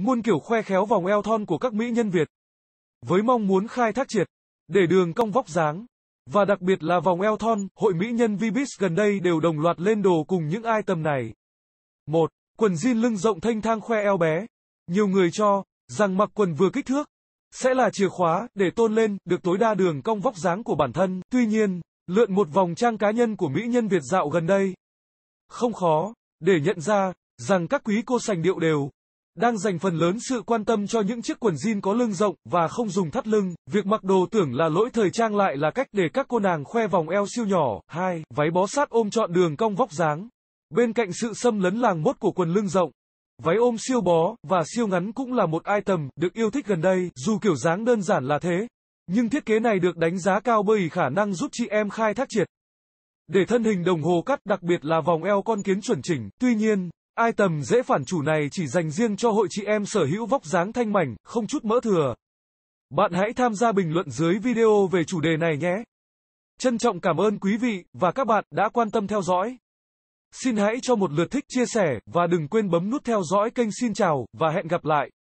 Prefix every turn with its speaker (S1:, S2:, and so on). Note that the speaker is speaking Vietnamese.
S1: muôn kiểu khoe khéo vòng eo thon của các mỹ nhân Việt. Với mong muốn khai thác triệt, để đường cong vóc dáng, và đặc biệt là vòng eo thon, hội mỹ nhân Vibis gần đây đều đồng loạt lên đồ cùng những ai tầm này. 1. Quần jean lưng rộng thanh thang khoe eo bé. Nhiều người cho rằng mặc quần vừa kích thước sẽ là chìa khóa để tôn lên được tối đa đường cong vóc dáng của bản thân. Tuy nhiên, lượn một vòng trang cá nhân của mỹ nhân Việt dạo gần đây, không khó để nhận ra rằng các quý cô sành điệu đều đang dành phần lớn sự quan tâm cho những chiếc quần jean có lưng rộng và không dùng thắt lưng, việc mặc đồ tưởng là lỗi thời trang lại là cách để các cô nàng khoe vòng eo siêu nhỏ, hai, váy bó sát ôm trọn đường cong vóc dáng. Bên cạnh sự xâm lấn làng mốt của quần lưng rộng, váy ôm siêu bó và siêu ngắn cũng là một item được yêu thích gần đây, dù kiểu dáng đơn giản là thế, nhưng thiết kế này được đánh giá cao bởi khả năng giúp chị em khai thác triệt để thân hình đồng hồ cắt đặc biệt là vòng eo con kiến chuẩn chỉnh. Tuy nhiên, Ai tầm dễ phản chủ này chỉ dành riêng cho hội chị em sở hữu vóc dáng thanh mảnh, không chút mỡ thừa. Bạn hãy tham gia bình luận dưới video về chủ đề này nhé. Trân trọng cảm ơn quý vị và các bạn đã quan tâm theo dõi. Xin hãy cho một lượt thích chia sẻ và đừng quên bấm nút theo dõi kênh xin chào và hẹn gặp lại.